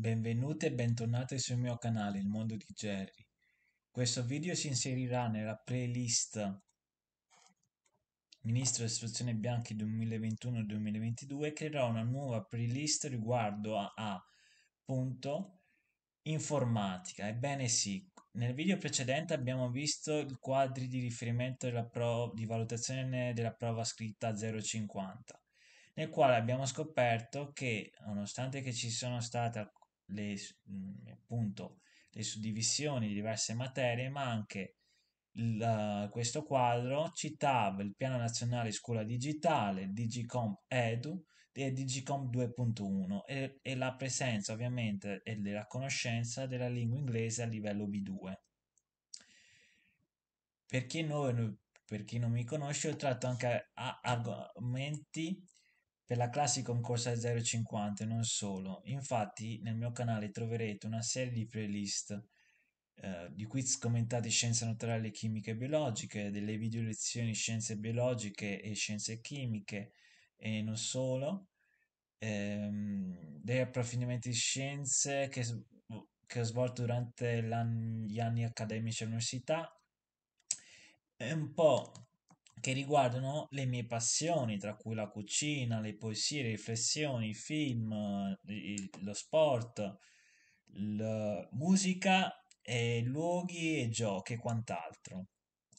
Benvenute e bentornate sul mio canale Il Mondo di Jerry. Questo video si inserirà nella playlist Ministro dell'Istruzione Bianchi 2021-2022 creerò una nuova playlist riguardo a, a punto, informatica. Ebbene sì, nel video precedente abbiamo visto i quadri di riferimento della pro, di valutazione della prova scritta 050 nel quale abbiamo scoperto che, nonostante che ci sono state le, mm, appunto, le suddivisioni di diverse materie, ma anche il, eh, questo quadro citava il Piano Nazionale Scuola Digitale, Digicomp Edu e Digicomp 2.1 e, e, la presenza ovviamente e della conoscenza della lingua inglese a livello B2. Per chi, non, per chi non mi conosce, ho tratto anche argomenti per la classica concorsa 0,50 e non solo. Infatti nel mio canale troverete una serie di playlist eh, di quiz commentati scienze naturali, chimiche e biologiche, delle video lezioni scienze biologiche e scienze chimiche e non solo, ehm, degli approfondimenti di scienze che, che ho svolto durante gli anni accademici all'università e un po' che riguardano le mie passioni, tra cui la cucina, le poesie, le riflessioni, i film, eh, il, lo sport, la musica, e luoghi e giochi e quant'altro.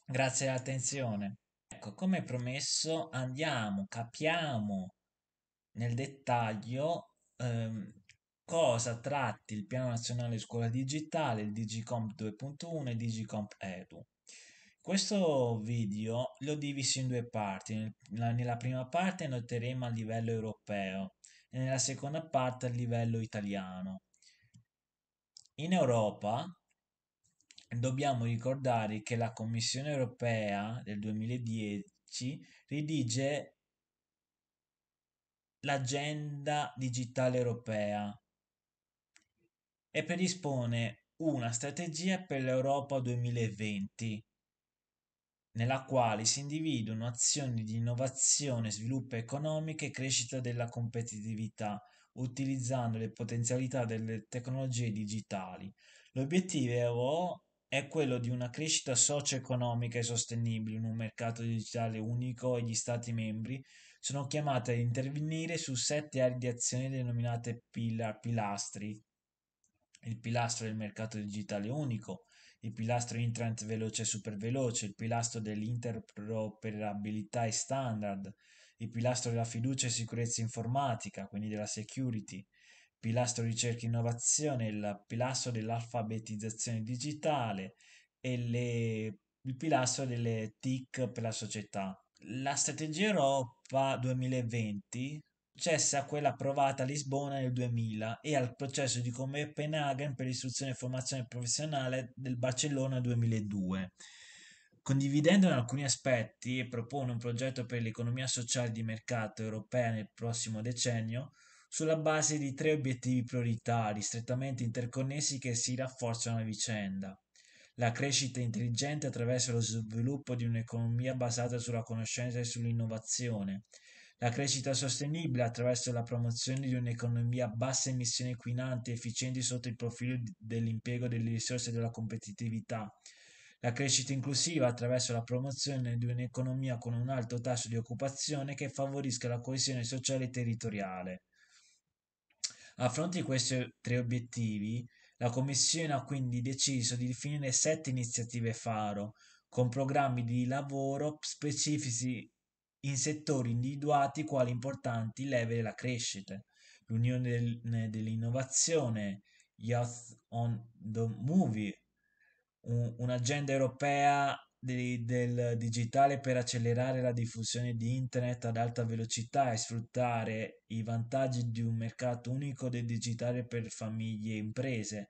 Grazie all'attenzione. Ecco, come promesso, andiamo, capiamo nel dettaglio ehm, cosa tratti il Piano Nazionale Scuola Digitale, il Digicomp 2.1 e Digicomp Edu. Questo video lo diviso in due parti. Nella prima parte noteremo a livello europeo e nella seconda parte a livello italiano. In Europa dobbiamo ricordare che la Commissione europea del 2010 ridige l'agenda digitale europea e predispone una strategia per l'Europa 2020 nella quale si individuano azioni di innovazione, sviluppo economico e crescita della competitività, utilizzando le potenzialità delle tecnologie digitali. L'obiettivo è quello di una crescita socio-economica e sostenibile in un mercato digitale unico e gli Stati membri sono chiamati ad intervenire su sette aree di azione denominate pilastri. Il pilastro del mercato digitale unico, il pilastro internet veloce e super veloce, il pilastro dell'interoperabilità e standard, il pilastro della fiducia e sicurezza informatica, quindi della security, il pilastro ricerca e innovazione, il pilastro dell'alfabetizzazione digitale e le, il pilastro delle TIC per la società. La strategia Europa 2020 a quella approvata a Lisbona nel 2000 e al processo di Copenaghen per istruzione e formazione professionale del Barcellona nel 2002. Condividendo in alcuni aspetti e propone un progetto per l'economia sociale di mercato europea nel prossimo decennio sulla base di tre obiettivi prioritari strettamente interconnessi che si rafforzano a vicenda la crescita intelligente attraverso lo sviluppo di un'economia basata sulla conoscenza e sull'innovazione, la crescita sostenibile attraverso la promozione di un'economia a basse emissioni inquinanti efficienti sotto il profilo dell'impiego delle risorse e della competitività. La crescita inclusiva attraverso la promozione di un'economia con un alto tasso di occupazione che favorisca la coesione sociale e territoriale. A fronte di questi tre obiettivi, la Commissione ha quindi deciso di definire sette iniziative faro, con programmi di lavoro specifici in settori individuati quali importanti leve della crescita, l'unione del, dell'innovazione, Youth on the Movie, un, un'agenda europea del, del digitale per accelerare la diffusione di internet ad alta velocità e sfruttare i vantaggi di un mercato unico del digitale per famiglie e imprese,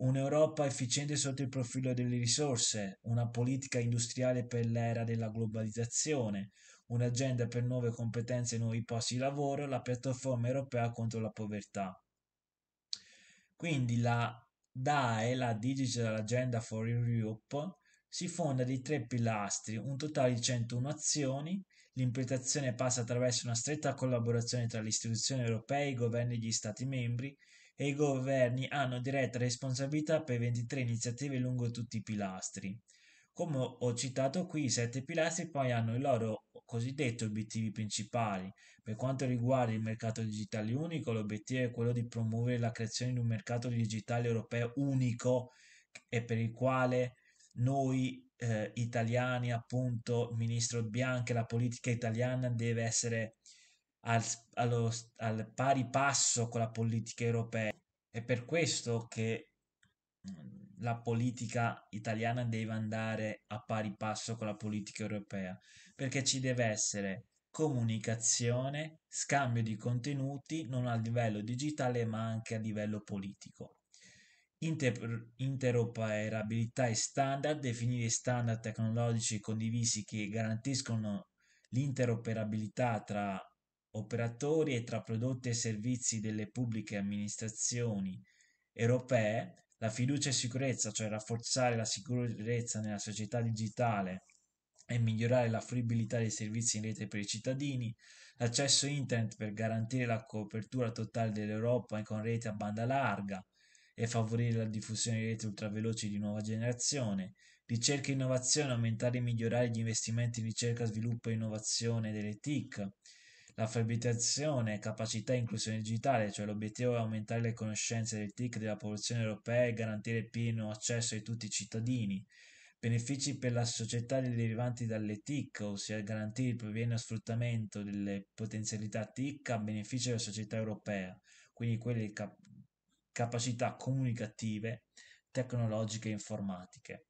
un'Europa efficiente sotto il profilo delle risorse, una politica industriale per l'era della globalizzazione, un'agenda per nuove competenze e nuovi posti di lavoro, la piattaforma europea contro la povertà. Quindi la DAE, la Digital Agenda for Europe, si fonda di tre pilastri, un totale di 101 azioni, l'implementazione passa attraverso una stretta collaborazione tra le istituzioni europee, i governi e gli Stati membri e i governi hanno diretta responsabilità per 23 iniziative lungo tutti i pilastri. Come ho citato qui, i sette pilastri poi hanno i loro cosiddetti obiettivi principali. Per quanto riguarda il mercato digitale unico, l'obiettivo è quello di promuovere la creazione di un mercato digitale europeo unico e per il quale noi eh, italiani, appunto, ministro Bianchi, la politica italiana deve essere al, allo, al pari passo con la politica europea. È per questo che la politica italiana deve andare a pari passo con la politica europea, perché ci deve essere comunicazione, scambio di contenuti non a livello digitale ma anche a livello politico. Inter- interoperabilità e standard, definire standard tecnologici condivisi che garantiscono l'interoperabilità tra operatori e tra prodotti e servizi delle pubbliche amministrazioni europee la fiducia e sicurezza, cioè rafforzare la sicurezza nella società digitale e migliorare la fruibilità dei servizi in rete per i cittadini, l'accesso internet per garantire la copertura totale dell'Europa con rete a banda larga e favorire la diffusione di reti ultraveloci di nuova generazione, ricerca e innovazione, aumentare e migliorare gli investimenti in ricerca, sviluppo e innovazione delle TIC, L'alfabetizzazione, capacità e inclusione digitale, cioè l'obiettivo è aumentare le conoscenze del TIC della popolazione europea e garantire pieno accesso di tutti i cittadini. Benefici per la società derivanti dalle TIC, ossia garantire il pieno sfruttamento delle potenzialità TIC a beneficio della società europea, quindi quelle cap- capacità comunicative, tecnologiche e informatiche.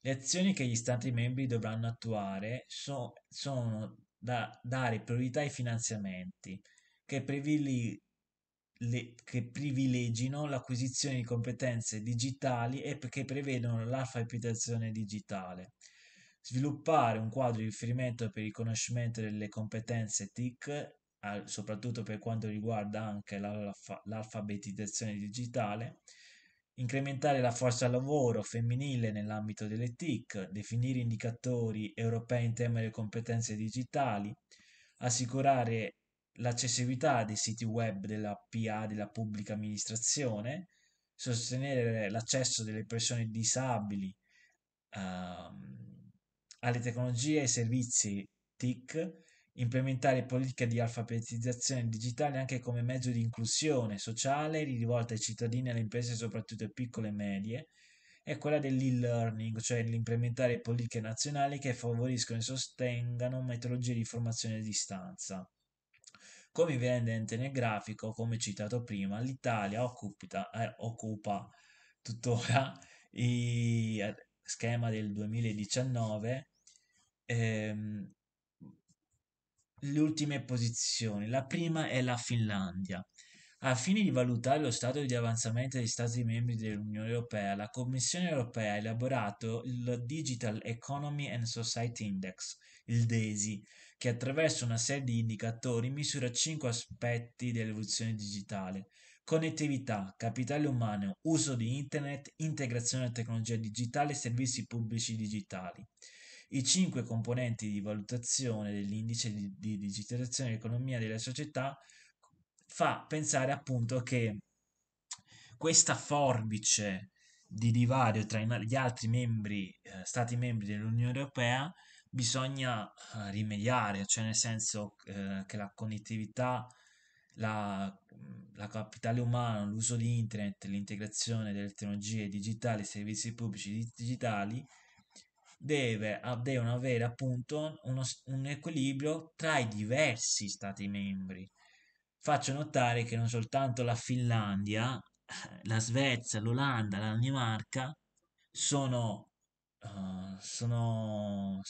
Le azioni che gli Stati membri dovranno attuare so- sono da dare priorità ai finanziamenti che, privile- le- che privilegino l'acquisizione di competenze digitali e che prevedono l'alfabetizzazione digitale. Sviluppare un quadro di riferimento per il riconoscimento delle competenze TIC, soprattutto per quanto riguarda anche l'alf- l'alfabetizzazione digitale, incrementare la forza lavoro femminile nell'ambito delle TIC, definire indicatori europei in tema di competenze digitali, assicurare l'accessibilità dei siti web della PA della pubblica amministrazione, sostenere l'accesso delle persone disabili uh, alle tecnologie e ai servizi TIC, implementare politiche di alfabetizzazione digitale anche come mezzo di inclusione sociale rivolta ai cittadini e alle imprese, soprattutto piccole e medie, e quella dell'e-learning, cioè l'implementare politiche nazionali che favoriscono e sostengano metodologie di formazione a distanza. Come evidente nel grafico, come citato prima, l'Italia occupa, eh, occupa tuttora il eh, schema del 2019 ehm, le ultime posizioni. La prima è la Finlandia. Al fine di valutare lo stato di avanzamento degli Stati membri dell'Unione Europea, la Commissione Europea ha elaborato il Digital Economy and Society Index, il DESI, che attraverso una serie di indicatori misura cinque aspetti dell'evoluzione digitale. Connettività, capitale umano, uso di Internet, integrazione della tecnologia digitale e servizi pubblici digitali i cinque componenti di valutazione dell'indice di, di digitalizzazione dell'economia della società fa pensare appunto che questa forbice di divario tra gli altri membri, eh, stati membri dell'Unione Europea bisogna eh, rimediare, cioè nel senso eh, che la connettività, la, la, capitale umana, l'uso di internet, l'integrazione delle tecnologie digitali e servizi pubblici digitali deve, devono avere appunto uno, un equilibrio tra i diversi stati membri. Faccio notare che non soltanto la Finlandia, la Svezia, l'Olanda, la Danimarca sono, uh, sono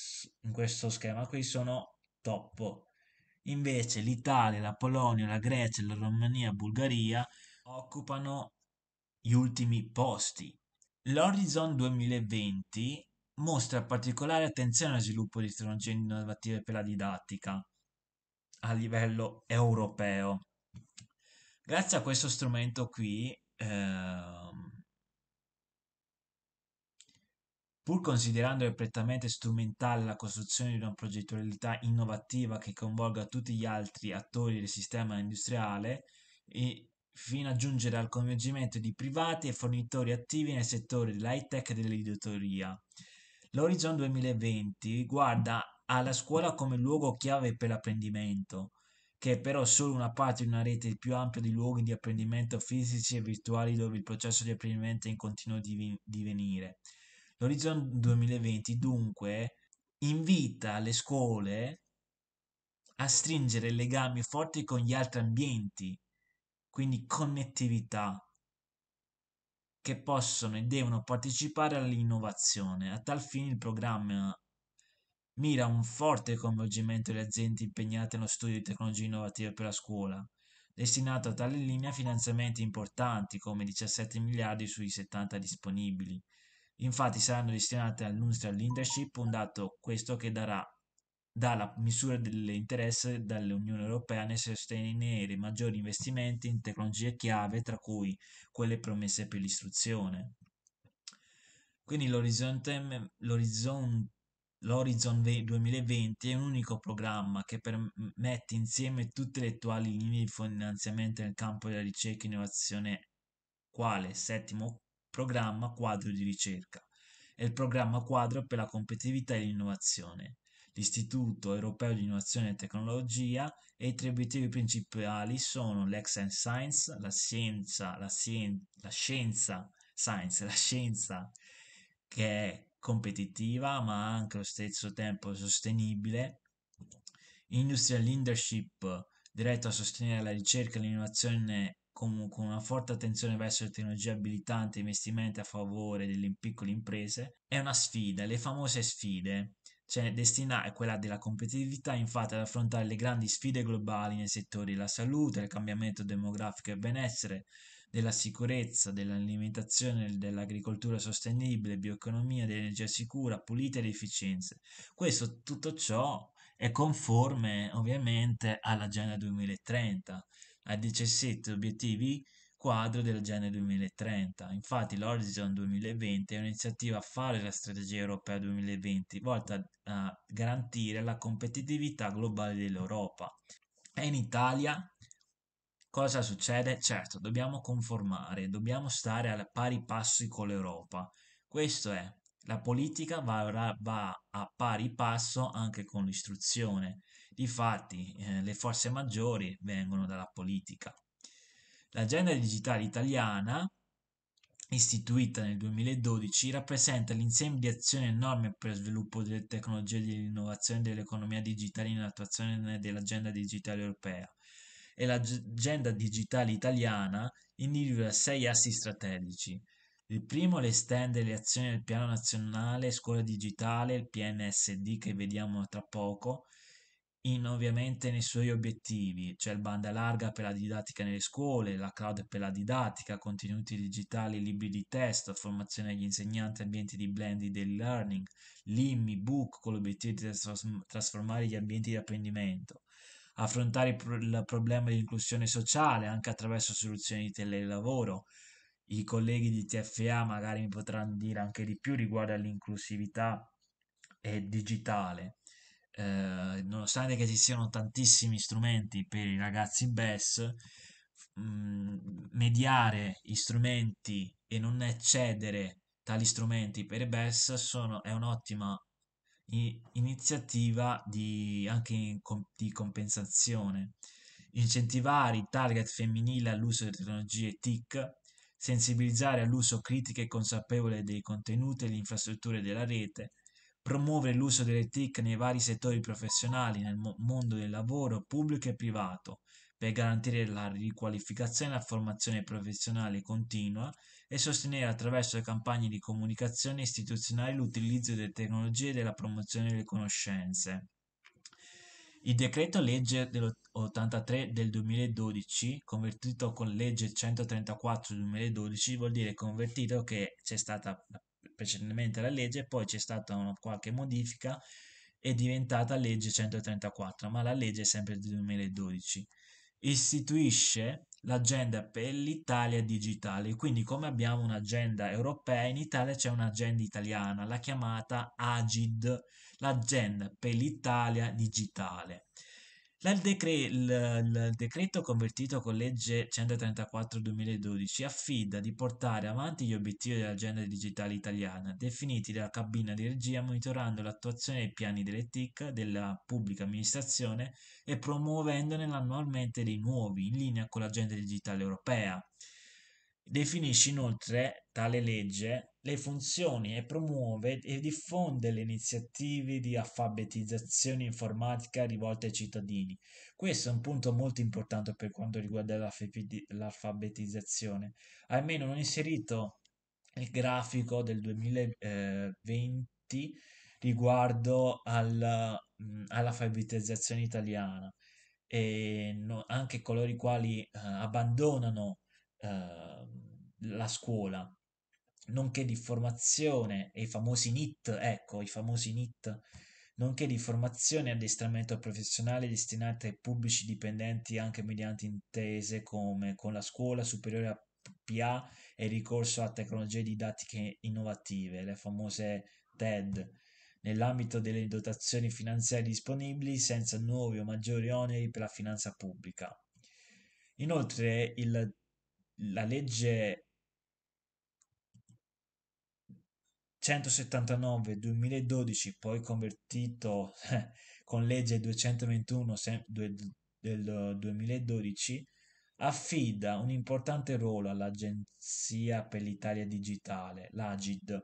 in questo schema qui sono top. Invece l'Italia, la Polonia, la Grecia, la Romania, la Bulgaria occupano gli ultimi posti. L'Horizon 2020 mostra particolare attenzione allo sviluppo di tecnologie innovative per la didattica a livello europeo. Grazie a questo strumento qui, ehm, pur considerando è prettamente strumentale la costruzione di una progettualità innovativa che coinvolga tutti gli altri attori del sistema industriale, e fino a giungere al coinvolgimento di privati e fornitori attivi nel settore dell'high tech e dell'editoria. L'Horizon 2020 guarda alla scuola come luogo chiave per l'apprendimento, che è però solo una parte di una rete più ampia di luoghi di apprendimento fisici e virtuali dove il processo di apprendimento è in continuo divenire. L'Horizon 2020 dunque invita le scuole a stringere legami forti con gli altri ambienti, quindi connettività, che possono e devono partecipare all'innovazione. A tal fine il programma mira a un forte coinvolgimento delle aziende impegnate nello studio di tecnologie innovative per la scuola, destinato a tale linea finanziamenti importanti come 17 miliardi sui 70 disponibili. Infatti saranno destinate all'Unstral Leadership un dato questo che darà dalla misura dell'interesse dell'Unione Europea nel sostenere maggiori investimenti in tecnologie chiave, tra cui quelle promesse per l'istruzione. Quindi l'orizzonte, l'orizzonte L'Horizon 2020 è un unico programma che permette insieme tutte le attuali linee di finanziamento nel campo della ricerca e innovazione, quale settimo programma quadro di ricerca. È il programma quadro per la competitività e l'innovazione l'Istituto Europeo di Innovazione e Tecnologia e i tre obiettivi principali sono l'Excellence Science, la scienza, la, scienza, la scienza, science, la scienza che è competitiva ma anche allo stesso tempo sostenibile, Industrial Leadership diretto a sostenere la ricerca e l'innovazione con, una forte attenzione verso le tecnologie abilitanti e investimenti a favore delle piccole imprese, è una sfida, le famose sfide cioè, destina è quella della competitività, infatti, ad affrontare le grandi sfide globali nei settori della salute, del cambiamento demografico e benessere, della sicurezza, dell'alimentazione, dell'agricoltura sostenibile, bioeconomia, dell'energia sicura, pulita ed efficienza. Questo, tutto ciò è conforme ovviamente all'Agenda 2030, a 17 obiettivi quadro del Genere 2030. Infatti l'Horizon 2020 è un'iniziativa a fare la strategia europea 2020 volta a garantire la competitività globale dell'Europa. E in Italia cosa succede? Certo, dobbiamo conformare, dobbiamo stare a pari passi con l'Europa. Questo è, la politica va, va, a pari passo anche con l'istruzione. Difatti, eh, le forze maggiori vengono dalla politica. L'agenda digitale italiana, istituita nel 2012, rappresenta l'insieme di azioni e norme per lo sviluppo delle tecnologie e dell'innovazione dell'economia digitale in attuazione dell'agenda digitale europea. E l'agenda digitale italiana individua sei assi strategici. Il primo le estende le azioni del Piano Nazionale Scuola Digitale, il PNSD che vediamo tra poco, in ovviamente nei suoi obiettivi, cioè il banda larga per la didattica nelle scuole, la cloud per la didattica, contenuti digitali, libri di testo, formazione agli insegnanti, ambienti di blended learning, LIMI, book con l'obiettivo di trasformare gli ambienti di apprendimento, affrontare il problema di inclusione sociale anche attraverso soluzioni di telelavoro. I colleghi di TFA magari mi potranno dire anche di più riguardo all'inclusività e eh, digitale eh, nonostante che ci siano tantissimi strumenti per i ragazzi BES, mm, mediare gli strumenti e non eccedere tali strumenti per i BES sono, è un'ottima iniziativa di, anche in, di compensazione. Incentivare il target femminile all'uso di tecnologie TIC, sensibilizzare all'uso critico e consapevole dei contenuti e delle infrastrutture della rete, promuovere l'uso delle TIC nei vari settori professionali nel mondo del lavoro pubblico e privato per garantire la riqualificazione e la formazione professionale continua e sostenere attraverso campagne di comunicazione istituzionale l'utilizzo delle tecnologie e della promozione delle conoscenze. Il decreto legge dell'83 del 2012, convertito con legge 134 del 2012, vuol dire convertito che c'è stata la precedentemente la legge, poi c'è stata una, qualche modifica, è diventata legge 134, ma la legge è sempre del 2012. Istituisce l'agenda per l'Italia digitale, quindi come abbiamo un'agenda europea, in Italia c'è un'agenda italiana, la chiamata AGID, l'agenda per l'Italia digitale. Dal decre- il, il decreto convertito con legge 134-2012 affida di portare avanti gli obiettivi dell'agenda digitale italiana, definiti dalla cabina di regia monitorando l'attuazione dei piani delle TIC della pubblica amministrazione e promuovendone annualmente dei nuovi in linea con l'agenda digitale europea. Definisce inoltre tale legge le funzioni e promuove e diffonde le iniziative di alfabetizzazione informatica rivolte ai cittadini. Questo è un punto molto importante per quanto riguarda l'alfabetizzazione. Almeno non inserito il grafico del 2020 riguardo alla, mm, all'alfabetizzazione italiana e no, anche coloro i quali eh, abbandonano eh, la scuola nonché di formazione e i famosi NIT, ecco, i famosi NIT, nonché di formazione e addestramento professionale destinati ai pubblici dipendenti anche mediante intese come con la scuola superiore a PA e ricorso a tecnologie didattiche innovative, le famose TED, nell'ambito delle dotazioni finanziarie disponibili senza nuovi o maggiori oneri per la finanza pubblica. Inoltre il, la legge 179 2012 poi convertito eh, con legge 221 del 2012 affida un importante ruolo all'Agenzia per l'Italia Digitale, l'Agid,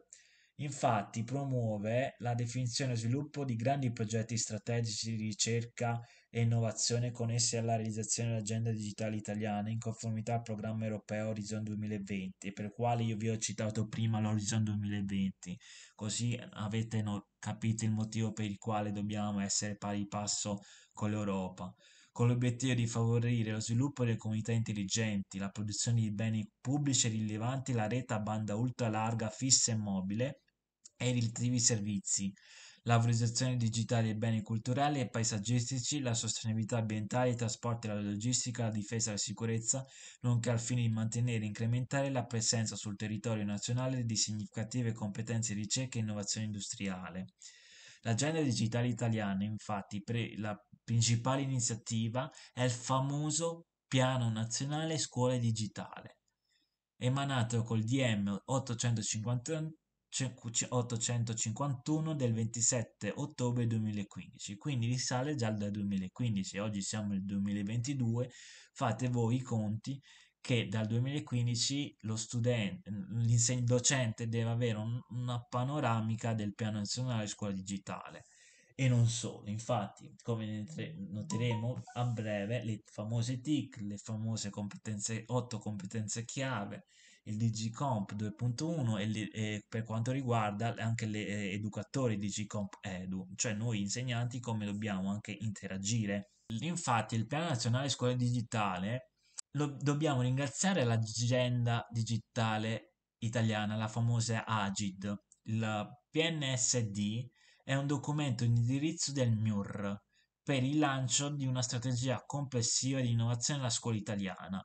Infatti promuove la definizione e sviluppo di grandi progetti strategici di ricerca e innovazione connessi alla realizzazione dell'agenda digitale italiana in conformità al programma europeo Horizon 2020, per il quale io vi ho citato prima l'Horizon 2020, così avete no- capito il motivo per il quale dobbiamo essere pari passo con l'Europa con l'obiettivo di favorire lo sviluppo delle comunità intelligenti, la produzione di beni pubblici rilevanti, la rete a banda ultra larga fissa e mobile, e i relativi servizi, la valorizzazione digitale dei beni culturali e paesaggistici, la sostenibilità ambientale, i trasporti, la logistica, la difesa e la sicurezza, nonché al fine di mantenere e incrementare la presenza sul territorio nazionale di significative competenze di ricerca e innovazione industriale. L'agenda digitale italiana, infatti, pre- la principale iniziativa è il famoso Piano Nazionale Scuola Digitale, emanato col DM 858 851 del 27 ottobre 2015, quindi risale già dal 2015, oggi siamo nel 2022, fate voi i conti che dal 2015 lo studente, il docente deve avere un, una panoramica del piano nazionale scuola digitale e non solo, infatti come noteremo a breve le famose TIC, le famose competenze, 8 competenze chiave, il DigiComp 2.1 e, e, per quanto riguarda anche gli eh, educatori DigiComp Edu, cioè noi insegnanti come dobbiamo anche interagire. Infatti il Piano Nazionale Scuola Digitale lo, dobbiamo ringraziare l'agenda digitale italiana, la famosa AGID. Il PNSD è un documento in indirizzo del MIUR per il lancio di una strategia complessiva di innovazione della scuola italiana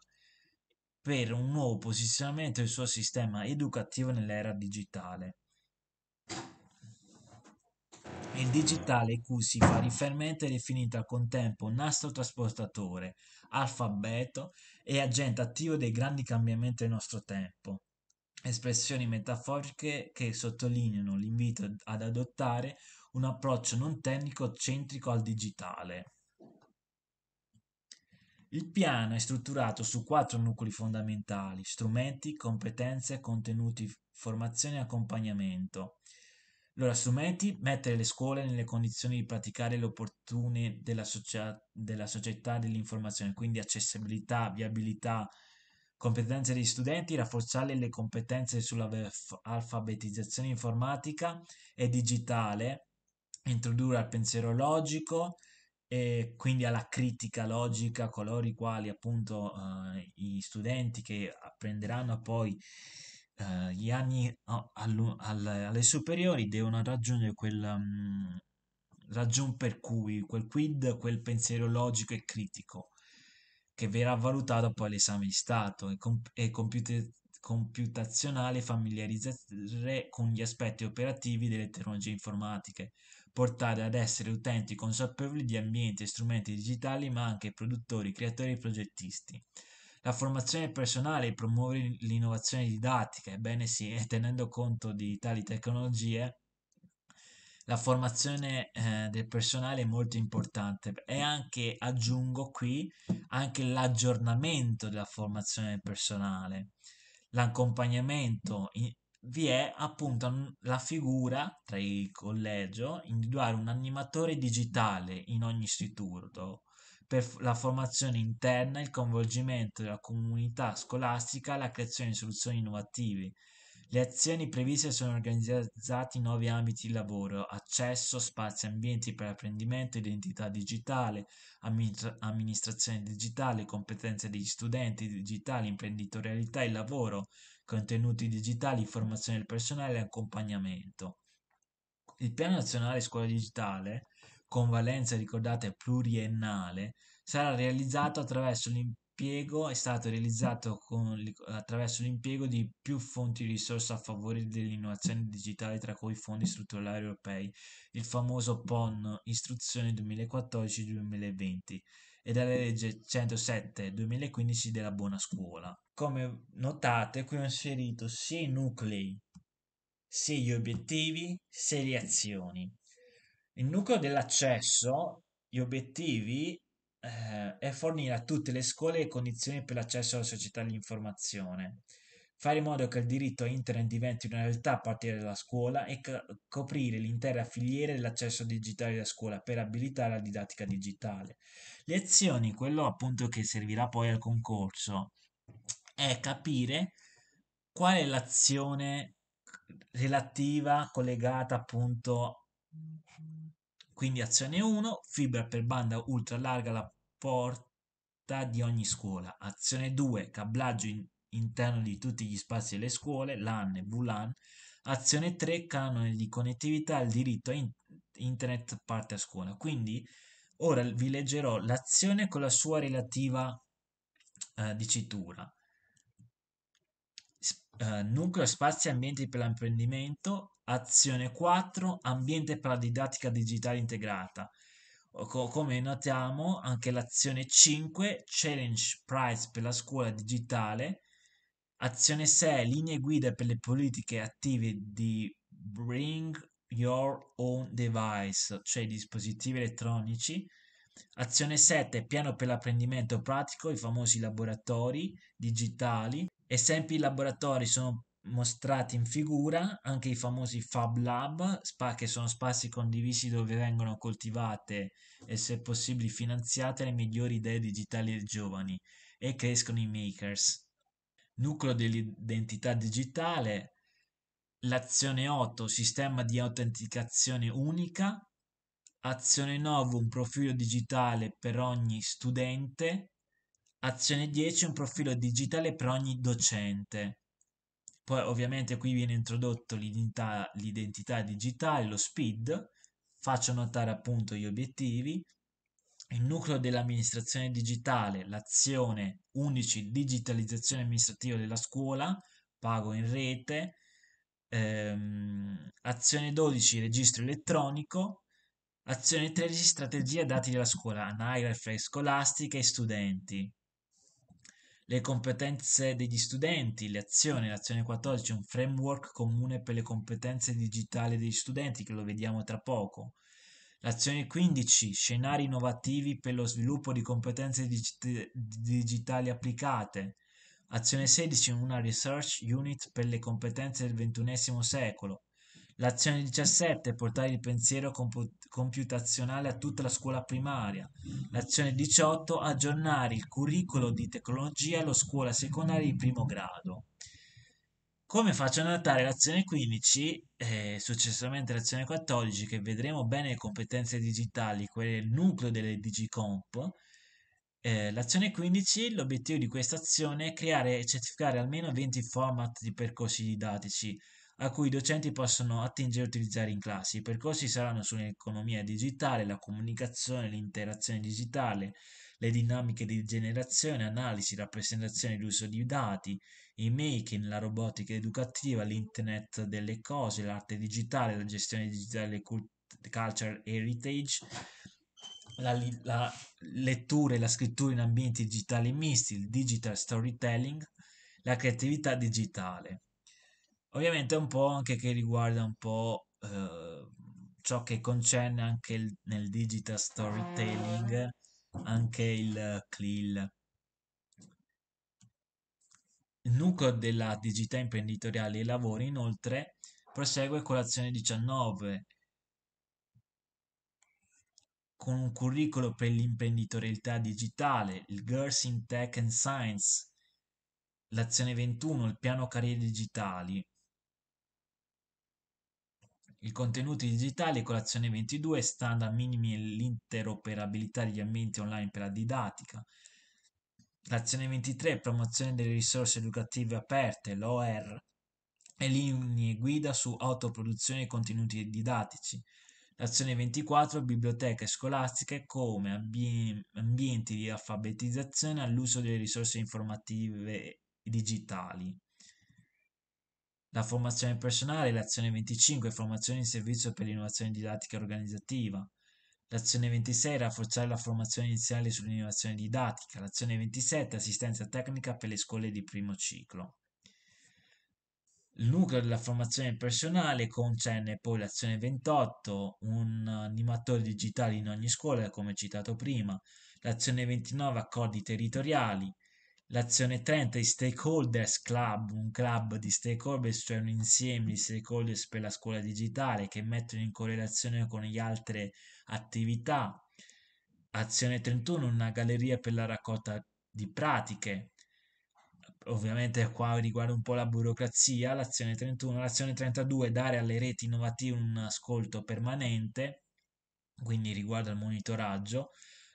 per un nuovo posizionamento del suo sistema educativo nell'era digitale. Il digitale cui si fa riferimento è definito al contempo nastro trasportatore, alfabeto e agente attivo dei grandi cambiamenti del nostro tempo. Espressioni metaforiche che sottolineano l'invito ad adottare un approccio non tecnico centrico al digitale. Il piano è strutturato su quattro nuclei fondamentali: strumenti, competenze, contenuti, formazione e accompagnamento. Allora, strumenti, mettere le scuole nelle condizioni di praticare le opportune della, socia- della società dell'informazione, quindi accessibilità, viabilità, competenze degli studenti, rafforzare le competenze sull'alfabetizzazione informatica e digitale, introdurre il pensiero logico, e quindi alla critica logica coloro i quali appunto eh, i studenti che apprenderanno poi eh, gli anni oh, all, all, alle superiori devono raggiungere quel um, ragion per cui quel quid quel pensiero logico e critico che verrà valutato poi all'esame di stato e, comp- e computer- computazionale familiarizzare con gli aspetti operativi delle tecnologie informatiche portare ad essere utenti consapevoli di ambienti e strumenti digitali, ma anche produttori, creatori e progettisti. La formazione personale e promuovere l'innovazione didattica, ebbene sì, tenendo conto di tali tecnologie, la formazione eh, del personale è molto importante e anche, aggiungo qui, anche l'aggiornamento della formazione personale l'accompagnamento vi è appunto la figura tra il collegio individuare un animatore digitale in ogni istituto per la formazione interna, il coinvolgimento della comunità scolastica, la creazione di soluzioni innovative. Le azioni previste sono organizzate in nuovi ambiti di lavoro, accesso, spazi e ambienti per apprendimento, identità digitale, amministra- amministrazione digitale, competenze degli studenti digitali, imprenditorialità e lavoro, contenuti digitali, formazione del personale e accompagnamento. Il Piano Nazionale Scuola Digitale, con valenza ricordate pluriennale, sarà realizzato attraverso l'impiego, è stato realizzato con, attraverso l'impiego di più fonti di risorse a favore dell'innovazione digitale, tra cui i fondi strutturali europei, il famoso PON Istruzione 2014-2020 e dalla legge 107-2015 della Buona Scuola come notate qui ho inserito sia i nuclei, sia gli obiettivi, sia le azioni. Il nucleo dell'accesso, gli obiettivi, eh, è fornire a tutte le scuole le condizioni per l'accesso alla società dell'informazione, fare in modo che il diritto a internet diventi una realtà a partire dalla scuola e coprire l'intera filiera dell'accesso digitale della scuola per abilitare la didattica digitale. Le azioni, quello appunto che servirà poi al concorso, è capire qual è l'azione relativa collegata appunto quindi azione 1 fibra per banda ultra larga alla porta di ogni scuola azione 2 cablaggio in, interno di tutti gli spazi delle scuole LAN e VLAN azione 3 canone di connettività al diritto a in, internet parte a scuola quindi ora vi leggerò l'azione con la sua relativa eh, dicitura eh, nucleo spazi e ambienti per l'apprendimento, azione 4, ambiente per la didattica digitale integrata. Co- come notiamo anche l'azione 5, challenge price per la scuola digitale, azione 6, linee guida per le politiche attive di Bring Your Own Device, cioè dispositivi elettronici, Azione 7, piano per l'apprendimento pratico, i famosi laboratori digitali. Esempi di laboratori sono mostrati in figura, anche i famosi Fab Lab, spa, che sono spazi condivisi dove vengono coltivate e se possibile finanziate le migliori idee digitali dei giovani e crescono i makers. Nucleo dell'identità digitale, l'azione 8, sistema di autenticazione unica, Azione 9 un profilo digitale per ogni studente, Azione 10 un profilo digitale per ogni docente. Poi ovviamente qui viene introdotto l'identità, l'identità digitale, lo SPID, faccio notare appunto gli obiettivi, il nucleo dell'amministrazione digitale, l'azione 11 digitalizzazione amministrativa della scuola, pago in rete, ehm, azione 12 registro elettronico, Azione 13, strategia dati della scuola, anagrafe scolastica e studenti. Le competenze degli studenti, le azioni, l'azione 14, un framework comune per le competenze digitali degli studenti, che lo vediamo tra poco. L'azione 15, scenari innovativi per lo sviluppo di competenze digit- digitali applicate. Azione 16, una research unit per le competenze del XXI secolo. L'azione 17 portare il pensiero computazionale a tutta la scuola primaria. L'azione 18 aggiornare il curriculum di tecnologia alla scuola secondaria di primo grado. Come faccio a notare l'azione 15 e eh, successivamente l'azione 14 che vedremo bene le competenze digitali, quelle del nucleo delle Digicomp, eh, l'azione 15, l'obiettivo di questa azione è creare e certificare almeno 20 format di percorsi didattici a cui i docenti possono attingere e utilizzare in classe. I percorsi saranno sull'economia digitale, la comunicazione, l'interazione digitale, le dinamiche di generazione, analisi, rappresentazione e l'uso di dati, i making, la robotica educativa, l'internet delle cose, l'arte digitale, la gestione digitale e culture heritage, la, li- la, lettura e la scrittura in ambienti digitali misti, il digital storytelling, la creatività digitale. Ovviamente è un po' anche che riguarda un po' eh, ciò che concerne anche il, nel digital storytelling, ah. anche il eh, CLIL. Il nucleo della digital imprenditoriale e lavori inoltre prosegue con l'azione 19 con un curriculum per l'imprenditorialità digitale, il Girls in Tech and Science, l'azione 21, il piano carriere digitali, i contenuti digitali con l'azione 22 standard minimi e l'interoperabilità degli ambienti online per la didattica. L'azione 23 promozione delle risorse educative aperte, l'OR, e linee guida su autoproduzione di contenuti didattici. L'azione 24 biblioteche scolastiche come ambi- ambienti di alfabetizzazione all'uso delle risorse informative digitali la formazione personale, l'azione 25, formazione in servizio per l'innovazione didattica organizzativa, l'azione 26, rafforzare la formazione iniziale sull'innovazione didattica, l'azione 27, assistenza tecnica per le scuole di primo ciclo. Il nucleo della formazione personale concerne poi l'azione 28, un animatore digitale in ogni scuola, come citato prima, l'azione 29, accordi territoriali, L'azione 30, i stakeholders club, un club di stakeholders, cioè un insieme di stakeholders per la scuola digitale che mettono in correlazione con le altre attività. Azione 31, una galleria per la raccolta di pratiche. Ovviamente qua riguarda un po' la burocrazia, l'azione 31, l'azione 32, dare alle reti innovative un ascolto permanente, quindi riguarda il monitoraggio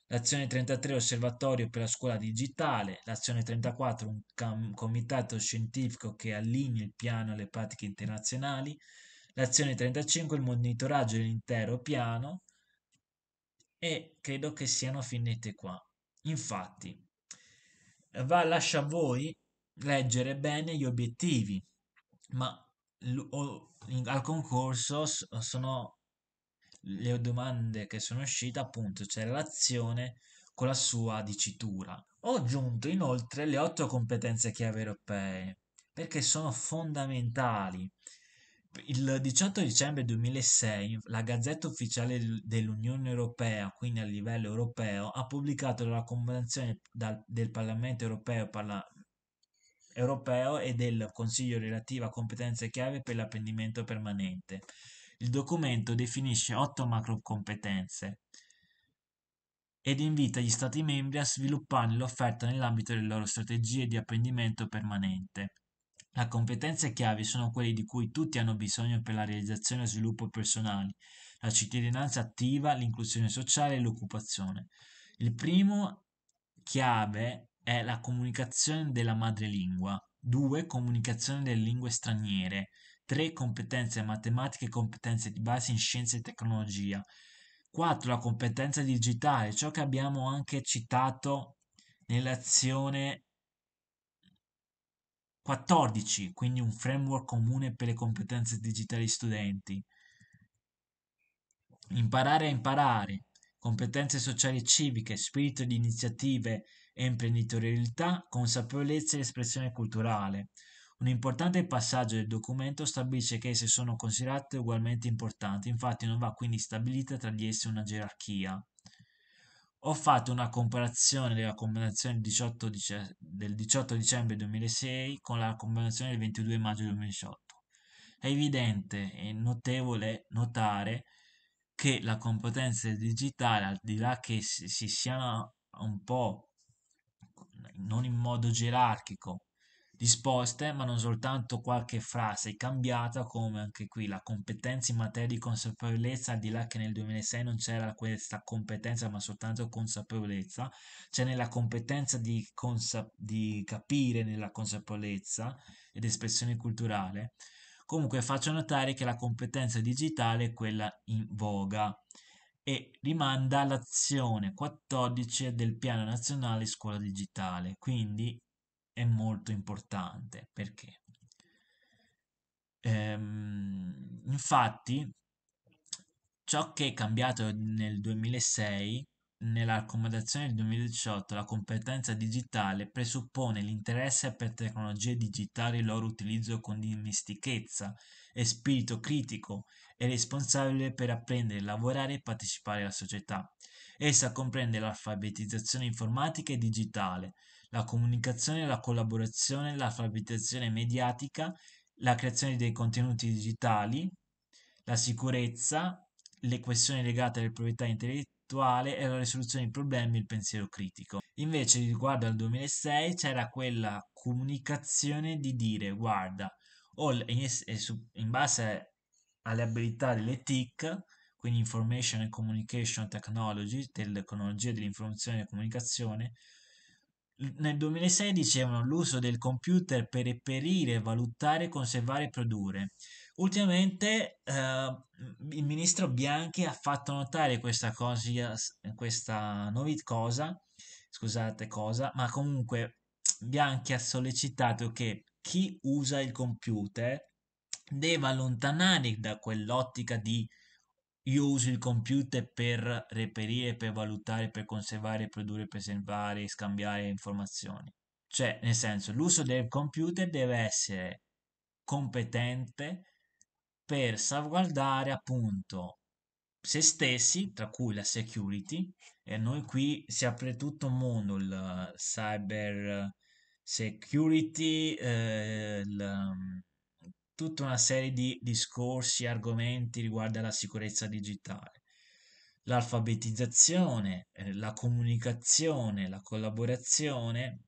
l'azione 33 osservatorio per la scuola digitale, l'azione 34 un cam- comitato scientifico che allinea il piano alle pratiche internazionali, l'azione 35 il monitoraggio dell'intero piano e credo che siano finite qua. Infatti, va, lascia a voi leggere bene gli obiettivi, ma l- o, in, al concorso sono le domande che sono uscite, appunto, c'è relazione con la sua dicitura. Ho aggiunto inoltre le otto competenze chiave europee, perché sono fondamentali. Il 18 dicembre 2006 la Gazzetta Ufficiale dell'Unione Europea, quindi a livello europeo, ha pubblicato la Convenzione del Parlamento Europeo, parla, europeo e del Consiglio relativa a competenze chiave per l'apprendimento permanente, il documento definisce otto macro-competenze ed invita gli Stati membri a svilupparne l'offerta nell'ambito delle loro strategie di apprendimento permanente. Le competenze chiavi sono quelle di cui tutti hanno bisogno per la realizzazione e lo sviluppo personali, la cittadinanza attiva, l'inclusione sociale e l'occupazione. Il primo chiave è la comunicazione della madrelingua, 2. comunicazione delle lingue straniere, 3 competenze matematiche e competenze di base in scienze e tecnologia, 4 la competenza digitale, ciò che abbiamo anche citato nell'azione 14, quindi un framework comune per le competenze digitali studenti. Imparare a imparare, competenze sociali e civiche, spirito di iniziative e imprenditorialità, consapevolezza e espressione culturale. Un importante passaggio del documento stabilisce che esse sono considerate ugualmente importanti, infatti non va quindi stabilita tra di esse una gerarchia. Ho fatto una comparazione della combinazione 18 dice- del 18 dicembre 2006 con la combinazione del 22 maggio 2018. È evidente e notevole notare che la competenza digitale, al di là che si sia un po' non in modo gerarchico, risposte, ma non soltanto qualche frase cambiata, come anche qui la competenza in materia di consapevolezza, al di là che nel 2006 non c'era questa competenza, ma soltanto consapevolezza, c'è nella competenza di, consa- di capire nella consapevolezza ed espressione culturale. Comunque faccio notare che la competenza digitale è quella in voga e rimanda all'azione 14 del Piano Nazionale Scuola Digitale, quindi è molto importante perché ehm, infatti ciò che è cambiato nel 2006 nella raccomandazione del 2018 la competenza digitale presuppone l'interesse per tecnologie digitali e il loro utilizzo con dimestichezza e spirito critico è responsabile per apprendere, lavorare e partecipare alla società. Essa comprende l'alfabetizzazione informatica e digitale, la comunicazione, la collaborazione, l'alfabetizzazione mediatica, la creazione dei contenuti digitali, la sicurezza, le questioni legate alle proprietà intellettuale e la risoluzione di problemi, e il pensiero critico. Invece riguardo al 2006 c'era quella comunicazione di dire guarda, in, in base alle abilità delle TIC, quindi Information and Communication Technology, tecnologia dell'informazione e della comunicazione, nel 2006 dicevano l'uso del computer per reperire, valutare, conservare e produrre. Ultimamente eh, il ministro Bianchi ha fatto notare questa, cosa, questa novit cosa, scusate cosa, ma comunque Bianchi ha sollecitato che chi usa il computer deve allontanare da quell'ottica di io uso il computer per reperire, per valutare, per conservare, produrre, preservare, scambiare informazioni. Cioè, nel senso, l'uso del computer deve essere competente per salvaguardare appunto se stessi, tra cui la security, e noi qui si apre tutto un mondo, il cyber security, eh, il, tutta una serie di discorsi e argomenti riguardo alla sicurezza digitale. L'alfabetizzazione, eh, la comunicazione, la collaborazione,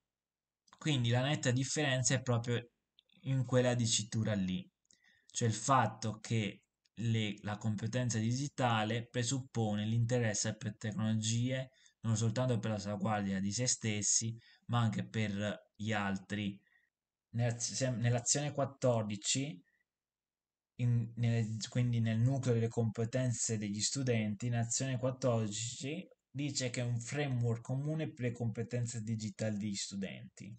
quindi la netta differenza è proprio in quella dicitura lì, cioè il fatto che le, la competenza digitale presuppone l'interesse per tecnologie non soltanto per la salvaguardia di se stessi, ma anche per gli altri nell'azione 14, in, nelle, quindi nel nucleo delle competenze degli studenti, in 14 dice che è un framework comune per le competenze digitali degli studenti.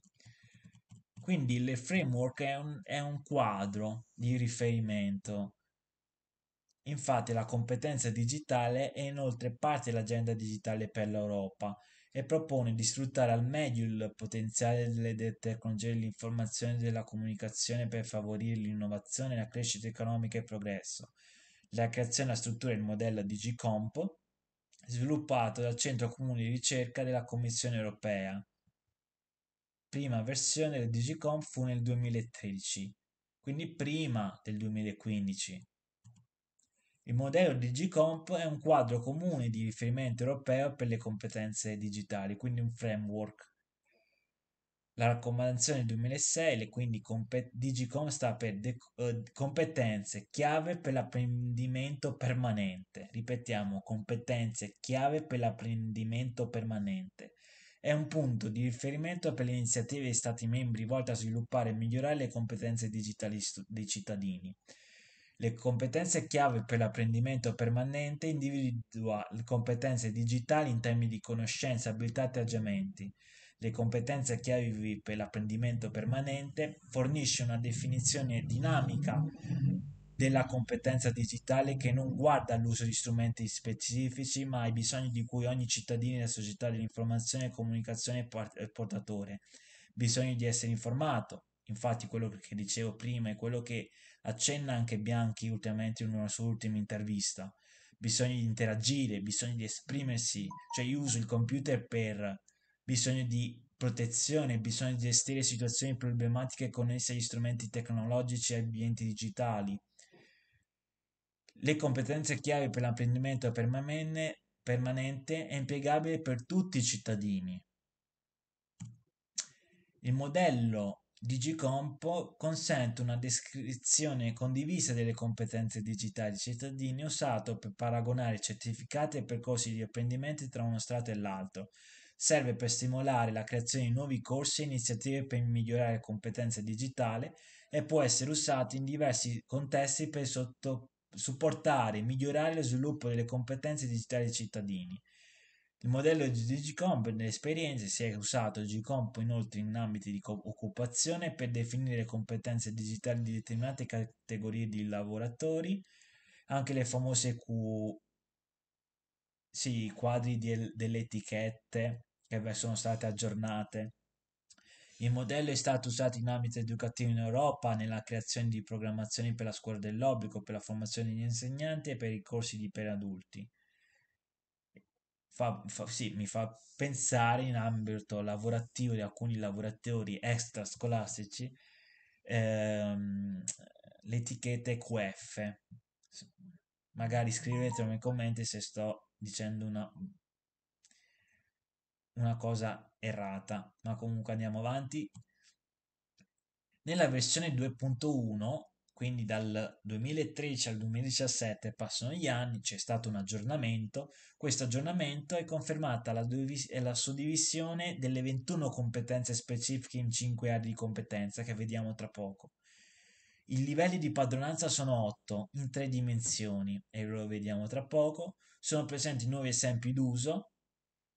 Quindi il framework è un, è un quadro di riferimento Infatti la competenza digitale è inoltre parte dell'agenda digitale per l'Europa, e propone di sfruttare al meglio il potenziale delle tecnologie dell'informazione e della comunicazione per favorire l'innovazione, la crescita economica e il progresso. La creazione, la struttura e il modello DigiComp, sviluppato dal Centro Comune di Ricerca della Commissione Europea. Prima versione del DigiComp fu nel 2013, quindi prima del 2015. Il modello DigiComp è un quadro comune di riferimento europeo per le competenze digitali, quindi un framework. La raccomandazione 2006, quindi DigiComp sta per de- eh, competenze chiave per l'apprendimento permanente. Ripetiamo, competenze chiave per l'apprendimento permanente. È un punto di riferimento per le iniziative dei Stati membri volte a sviluppare e migliorare le competenze digitali stu- dei cittadini. Le competenze chiave per l'apprendimento permanente individua le competenze digitali in termini di conoscenza, abilità e atteggiamenti. Le competenze chiave per l'apprendimento permanente fornisce una definizione dinamica della competenza digitale che non guarda all'uso di strumenti specifici, ma ai bisogni di cui ogni cittadino della società dell'informazione e comunicazione è portatore. Bisogno di essere informato, infatti quello che dicevo prima è quello che accenna anche Bianchi ultimamente in una sua ultima intervista. Bisogna di interagire, bisogna di esprimersi, cioè io uso il computer per bisogno di protezione, bisogna gestire situazioni problematiche connesse agli strumenti tecnologici e ambienti digitali. Le competenze chiave per l'apprendimento permanente è impiegabile per tutti i cittadini. Il modello DigiCompo consente una descrizione condivisa delle competenze digitali dei cittadini usato per paragonare certificati e percorsi di apprendimento tra uno strato e l'altro. Serve per stimolare la creazione di nuovi corsi e iniziative per migliorare la competenza digitale e può essere usato in diversi contesti per supportare e migliorare lo sviluppo delle competenze digitali dei cittadini. Il modello di Gcomp esperienze si è usato Gcomp inoltre in ambiti di occupazione per definire competenze digitali di determinate categorie di lavoratori, anche le famose Q... sì, quadri di, delle etichette che sono state aggiornate. Il modello è stato usato in ambito educativo in Europa nella creazione di programmazioni per la scuola dell'obbligo, per la formazione degli insegnanti e per i corsi di per adulti fa, fa, sì, mi fa pensare in ambito lavorativo di alcuni lavoratori extrascolastici ehm, l'etichetta QF. Magari scrivetelo nei commenti se sto dicendo una, una cosa errata, ma comunque andiamo avanti. Nella versione 2.1 quindi dal 2013 al 2017 passano gli anni, c'è stato un aggiornamento, questo aggiornamento è confermata la, la suddivisione delle 21 competenze specifiche in 5 aree di competenza che vediamo tra poco. I livelli di padronanza sono 8 in 3 dimensioni e lo vediamo tra poco, sono presenti nuovi esempi d'uso,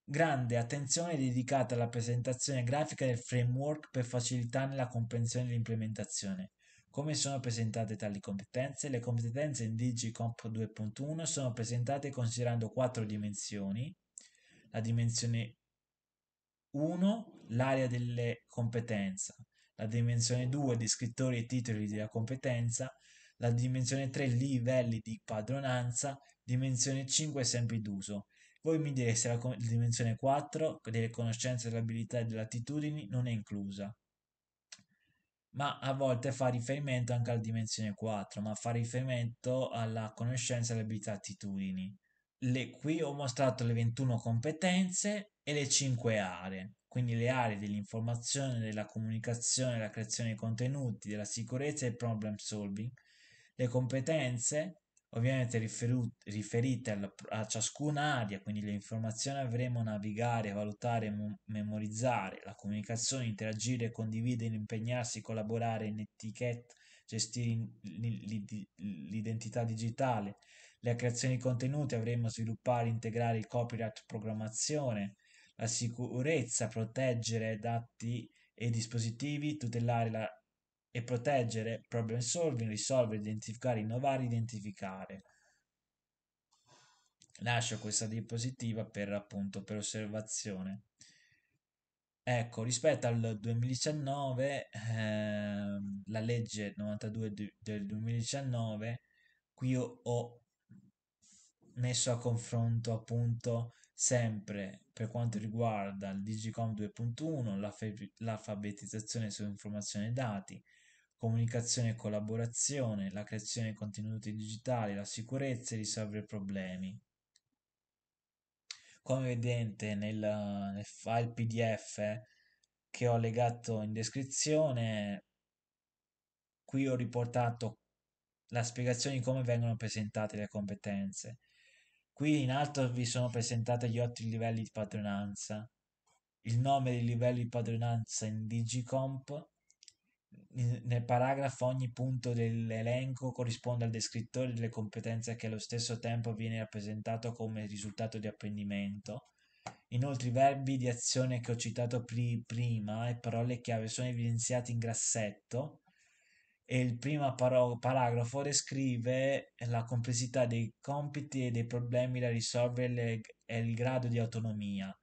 grande attenzione dedicata alla presentazione grafica del framework per facilitarne la comprensione e l'implementazione. Come sono presentate tali competenze? Le competenze in DigiComp 2.1 sono presentate considerando quattro dimensioni. La dimensione 1, l'area delle competenze, la dimensione 2, descrittori e titoli della competenza, la dimensione 3, livelli di padronanza, dimensione 5, esempi d'uso. Voi mi direte se la dimensione 4, delle conoscenze, delle abilità e delle attitudini, non è inclusa ma a volte fa riferimento anche alla dimensione 4, ma fa riferimento alla conoscenza e alle abilità attitudini. Le, qui ho mostrato le 21 competenze e le 5 aree, quindi le aree dell'informazione, della comunicazione, della creazione di contenuti, della sicurezza e del problem solving, le competenze, ovviamente riferite a ciascuna area, quindi le informazioni avremo navigare, valutare, memorizzare, la comunicazione, interagire, condividere, impegnarsi, collaborare in etichette, gestire l'identità digitale, la creazione di contenuti, avremo sviluppare, integrare il copyright, programmazione, la sicurezza, proteggere dati e dispositivi, tutelare la e proteggere, problem solving, risolvere, identificare, innovare, identificare. Lascio questa diapositiva per appunto per osservazione. Ecco, rispetto al 2019, ehm, la legge 92 del 2019, qui ho messo a confronto appunto sempre per quanto riguarda il Digicom 2.1, l'alfabetizzazione su informazioni e dati, comunicazione e collaborazione, la creazione di contenuti digitali, la sicurezza e risolvere problemi. Come vedete nel, nel file PDF che ho legato in descrizione, qui ho riportato la spiegazione di come vengono presentate le competenze. Qui in alto vi sono presentati gli otto livelli di padronanza, il nome dei livelli di padronanza in Digicomp, nel paragrafo ogni punto dell'elenco corrisponde al descrittore delle competenze che allo stesso tempo viene rappresentato come risultato di apprendimento. Inoltre i verbi di azione che ho citato pri- prima e parole chiave sono evidenziati in grassetto e il primo paro- paragrafo descrive la complessità dei compiti e dei problemi da risolvere e il grado di autonomia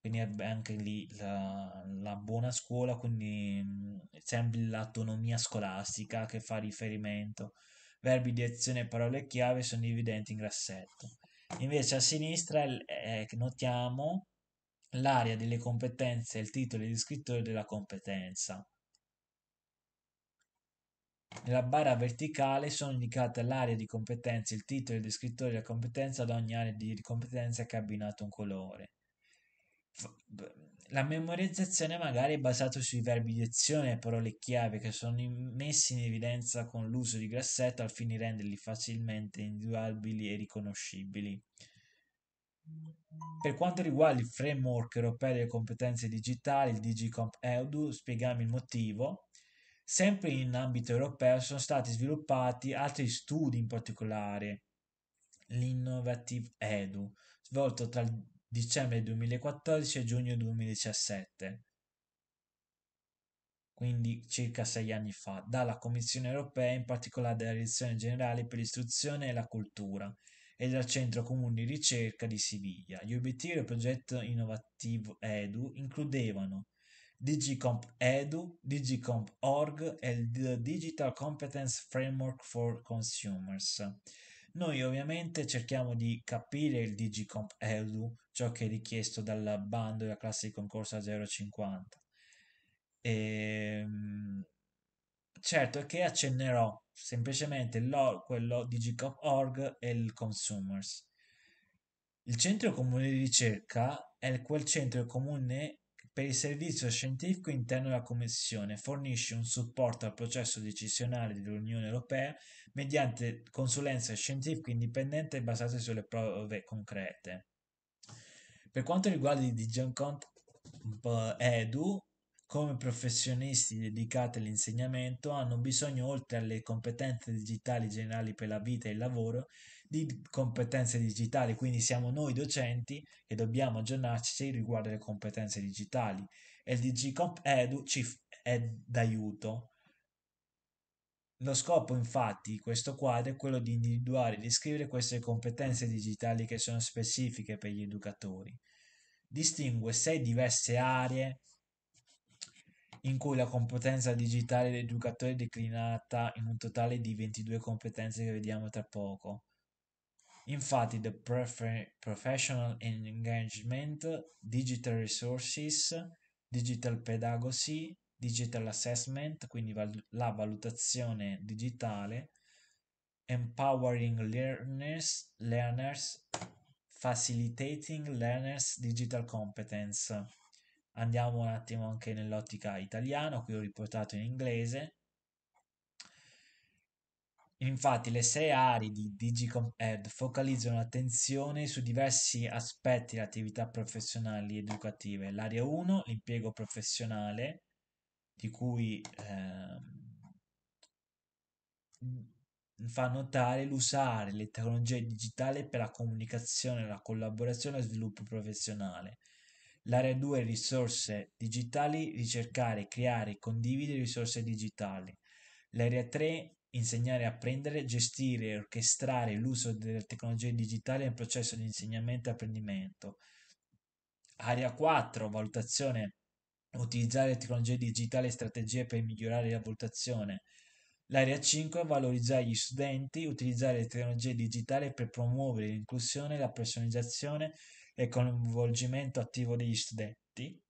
quindi è anche lì la, la buona scuola, quindi sempre l'autonomia scolastica che fa riferimento. Verbi di azione e parole chiave sono evidenti in grassetto. Invece a sinistra eh, notiamo l'area delle competenze il titolo di scrittore della competenza. Nella barra verticale sono indicate l'area di competenza, il titolo e il descrittore della competenza ad ogni area di competenza che ha abbinato un colore la memorizzazione magari è basata sui verbi di azione e parole chiave che sono in, messi in evidenza con l'uso di grassetto al fine di renderli facilmente individuabili e riconoscibili. Per quanto riguarda il framework europeo delle competenze digitali, il Digicomp EDU, spiegami il motivo. Sempre in ambito europeo sono stati sviluppati altri studi in particolare, l'Innovative EDU, svolto tra il dicembre 2014 e giugno 2017, quindi circa sei anni fa, dalla Commissione europea, in particolare dalla Direzione Generale per l'Istruzione e la Cultura e dal Centro Comune di Ricerca di Siviglia. Gli obiettivi del progetto innovativo EDU includevano Digicomp Edu, Digicomp Org e il Digital Competence Framework for Consumers noi ovviamente cerchiamo di capire il Digicomp EUDU, ciò che è richiesto dal bando della classe di concorso a 050. Ehm, certo, e, certo che accennerò semplicemente quello Digicomp.org e il Consumers. Il centro comune di ricerca è quel centro comune per il servizio scientifico interno la Commissione fornisce un supporto al processo decisionale dell'Unione Europea mediante consulenza scientifica indipendente basata sulle prove concrete. Per quanto riguarda i DigiComp Edu, come professionisti dedicati all'insegnamento hanno bisogno, oltre alle competenze digitali generali per la vita e il lavoro, di competenze digitali, quindi siamo noi docenti che dobbiamo aggiornarci riguardo alle competenze digitali e il DigiComp Edu ci è d'aiuto. Lo scopo infatti di questo quadro è quello di individuare e descrivere queste competenze digitali che sono specifiche per gli educatori. Distingue sei diverse aree in cui la competenza digitale dell'educatore è declinata in un totale di 22 competenze che vediamo tra poco. Infatti The Professional Engagement, Digital Resources, Digital Pedagogy, Digital Assessment, quindi val- la valutazione digitale, Empowering Learners, learners Facilitating Learners Digital Competence. Andiamo un attimo anche nell'ottica italiana, qui ho riportato in inglese. Infatti, le sei aree di Digicom Ed focalizzano l'attenzione su diversi aspetti delle attività professionali ed educative. L'area 1, l'impiego professionale, di cui eh, fa notare l'usare le tecnologie digitali per la comunicazione, la collaborazione e lo sviluppo professionale. L'area 2, risorse digitali, ricercare, creare e condividere risorse digitali. L'area 3, insegnare a apprendere, gestire e orchestrare l'uso delle tecnologie digitali nel processo di insegnamento e apprendimento. Area 4, valutazione, utilizzare le tecnologie digitali e strategie per migliorare la valutazione. L'area 5, valorizzare gli studenti, utilizzare le tecnologie digitali per promuovere l'inclusione, la personalizzazione e il coinvolgimento attivo degli studenti.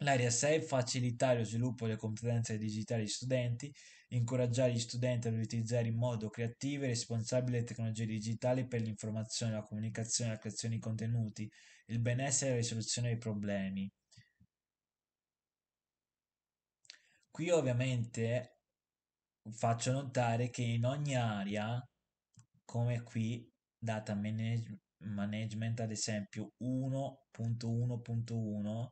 L'area 6 facilitare lo sviluppo delle competenze digitali degli studenti, incoraggiare gli studenti ad utilizzare in modo creativo e responsabile le tecnologie digitali per l'informazione, la comunicazione, la creazione di contenuti, il benessere e la risoluzione dei problemi. Qui ovviamente faccio notare che in ogni area, come qui, data management ad esempio 1.1.1,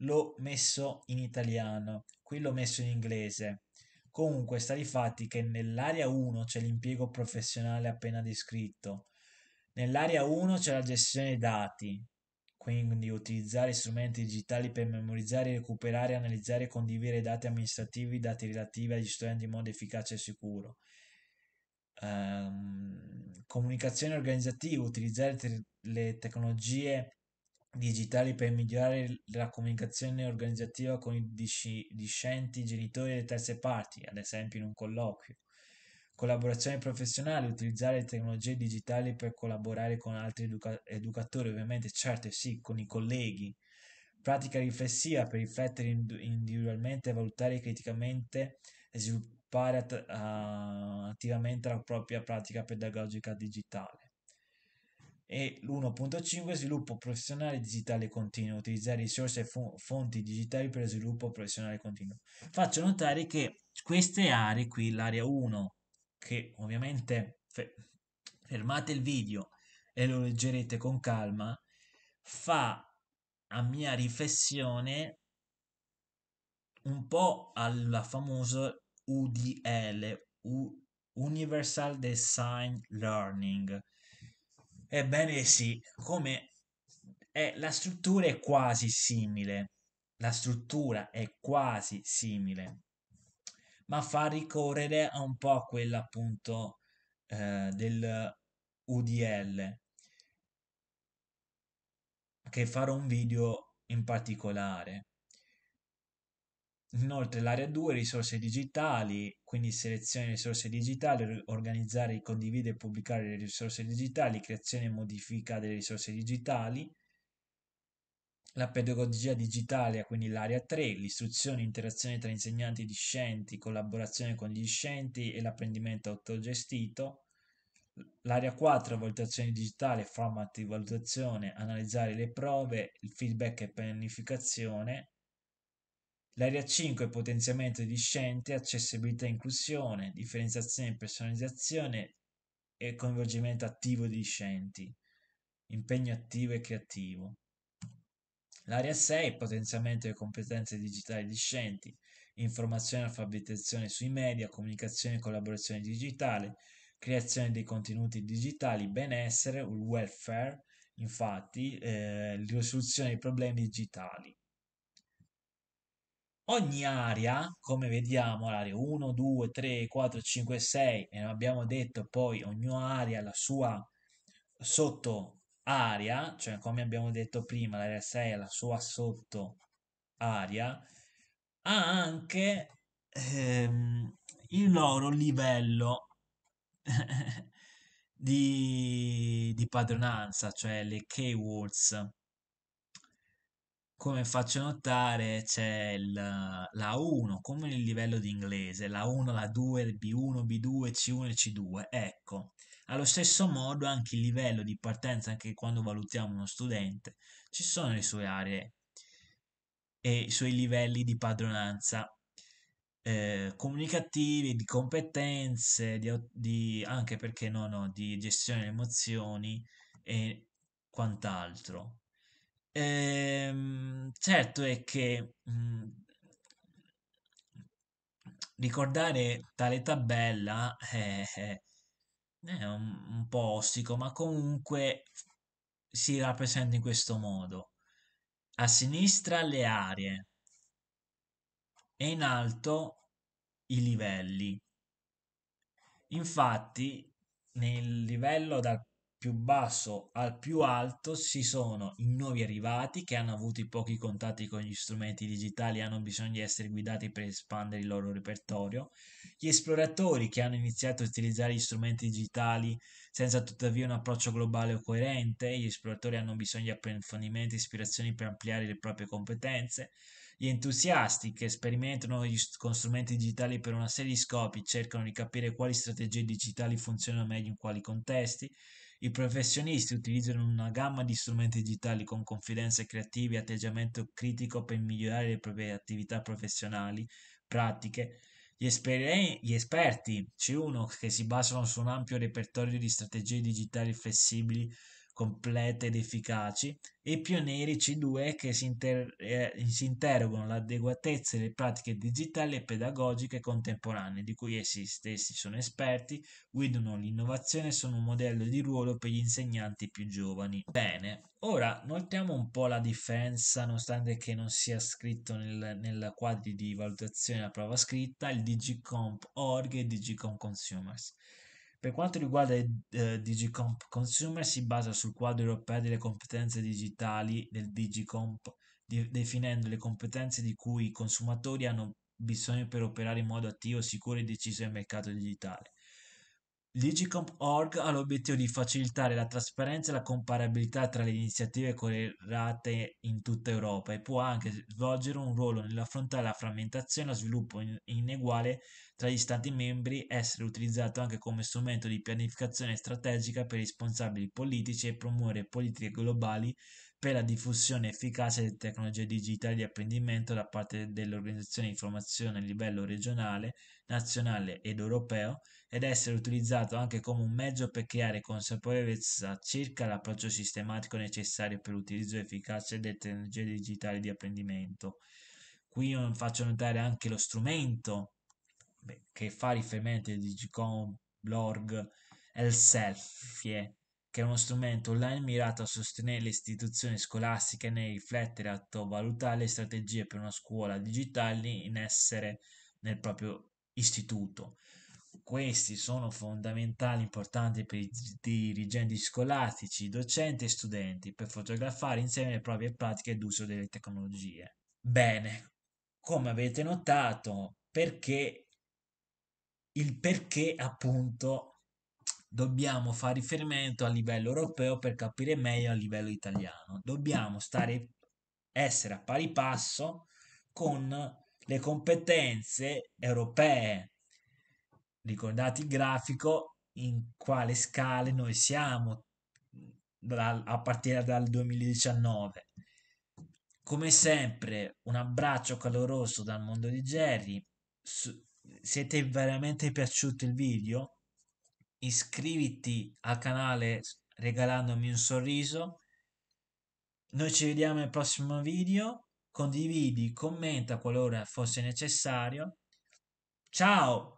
l'ho messo in italiano, qui l'ho messo in inglese. Comunque sta di fatti che nell'area 1 c'è l'impiego professionale appena descritto, nell'area 1 c'è la gestione dei dati, quindi utilizzare strumenti digitali per memorizzare, recuperare, analizzare e condividere dati amministrativi, dati relativi agli studenti in modo efficace e sicuro. Um, comunicazione organizzativa, utilizzare te- le tecnologie digitali per migliorare la comunicazione organizzativa con i discenti genitori e terze parti, ad esempio in un colloquio. Collaborazione professionale, utilizzare tecnologie digitali per collaborare con altri educa- educatori, ovviamente certo sì, con i colleghi. Pratica riflessiva per riflettere individualmente, valutare criticamente e sviluppare att- uh, attivamente la propria pratica pedagogica digitale e l'1.5 sviluppo professionale digitale continuo, utilizzare risorse e fo- fonti digitali per lo sviluppo professionale continuo. Faccio notare che queste aree qui, l'area 1, che ovviamente fe- fermate il video e lo leggerete con calma, fa a mia riflessione un po' alla famosa UDL, U- Universal Design Learning Ebbene sì, come eh, la struttura è quasi simile, la struttura è quasi simile, ma fa ricorrere a un po' quella appunto eh, del UDL, che farò un video in particolare. Inoltre l'area 2 risorse digitali, quindi selezione risorse digitali, organizzare, condividere e pubblicare le risorse digitali, creazione e modifica delle risorse digitali, la pedagogia digitale, quindi l'area 3, l'istruzione, interazione tra insegnanti e discenti, collaborazione con gli discenti e l'apprendimento autogestito, l'area 4, valutazione digitale, format di valutazione, analizzare le prove, il feedback e pianificazione, L'area 5 è potenziamento di scienze, accessibilità e inclusione, differenziazione e personalizzazione e coinvolgimento attivo di scienze, impegno attivo e creativo. L'area 6 è potenziamento delle competenze digitali di scienze, informazione e alfabetizzazione sui media, comunicazione e collaborazione digitale, creazione dei contenuti digitali, benessere, welfare, infatti, eh, risoluzione dei problemi digitali. Ogni area, come vediamo, l'area 1, 2, 3, 4, 5, 6, e abbiamo detto poi ogni area la sua sotto area, cioè come abbiamo detto prima, l'area 6 è la sua sotto area, ha anche ehm, il loro livello di, di padronanza, cioè le keywords come faccio notare c'è la 1 come il livello di inglese, la 1, la 2, B1, B2, C1 e C2, ecco. Allo stesso modo anche il livello di partenza, anche quando valutiamo uno studente, ci sono le sue aree e i suoi livelli di padronanza eh, comunicativi, di competenze, di, di, anche perché no, no, di gestione delle emozioni e quant'altro. Ehm, certo è che mh, mhmm, ricordare tale tabella è, eh, eh, è- un, un po' ostico, ma comunque si rappresenta in questo modo. A sinistra le aree e in alto i livelli. Infatti, nel livello dal più basso al più alto ci sono i nuovi arrivati che hanno avuto i pochi contatti con gli strumenti digitali e hanno bisogno di essere guidati per espandere il loro repertorio, gli esploratori che hanno iniziato a utilizzare gli strumenti digitali senza tuttavia un approccio globale o coerente, gli esploratori hanno bisogno di approfondimenti e ispirazioni per ampliare le proprie competenze, gli entusiasti che sperimentano con strumenti digitali per una serie di scopi cercano di capire quali strategie digitali funzionano meglio in quali contesti, i professionisti utilizzano una gamma di strumenti digitali con confidenza creativa e atteggiamento critico per migliorare le proprie attività professionali, pratiche. Gli, esper- gli esperti C1 che si basano su un ampio repertorio di strategie digitali flessibili complete ed efficaci, e pionieri C2 che si, inter- eh, si interrogano l'adeguatezza delle pratiche digitali e pedagogiche contemporanee, di cui essi stessi sono esperti, guidano l'innovazione e sono un modello di ruolo per gli insegnanti più giovani. Bene, ora notiamo un po' la differenza, nonostante che non sia scritto nel, nel quadro di valutazione della prova scritta, il Digicomp Org e Digicomp Consumers. Per quanto riguarda il eh, Digicomp Consumer, si basa sul quadro europeo delle competenze digitali del Digicomp, di, definendo le competenze di cui i consumatori hanno bisogno per operare in modo attivo, sicuro e deciso nel mercato digitale. Digicomp.org ha l'obiettivo di facilitare la trasparenza e la comparabilità tra le iniziative correlate in tutta Europa e può anche svolgere un ruolo nell'affrontare la frammentazione e lo sviluppo ineguale tra gli Stati membri essere utilizzato anche come strumento di pianificazione strategica per responsabili politici e promuovere politiche globali per la diffusione efficace delle tecnologie digitali di apprendimento da parte delle organizzazioni di formazione a livello regionale, nazionale ed europeo ed essere utilizzato anche come un mezzo per creare consapevolezza circa l'approccio sistematico necessario per l'utilizzo efficace delle tecnologie digitali di apprendimento. Qui faccio notare anche lo strumento che fa riferimento al Digicom, Blog e il Selfie, che è uno strumento online mirato a sostenere le istituzioni scolastiche nel riflettere e attovalutare le strategie per una scuola digitale in essere nel proprio istituto. Questi sono fondamentali, importanti per i dirigenti scolastici, docenti e studenti per fotografare insieme le proprie pratiche d'uso delle tecnologie. Bene, come avete notato, perché il perché appunto dobbiamo fare riferimento a livello europeo per capire meglio a livello italiano. Dobbiamo stare, essere a pari passo con le competenze europee. Ricordate il grafico in quale scale noi siamo a partire dal 2019. Come sempre, un abbraccio caloroso dal mondo di Jerry se ti è veramente piaciuto il video, iscriviti al canale regalandomi un sorriso. Noi ci vediamo nel prossimo video, condividi, commenta qualora fosse necessario. Ciao!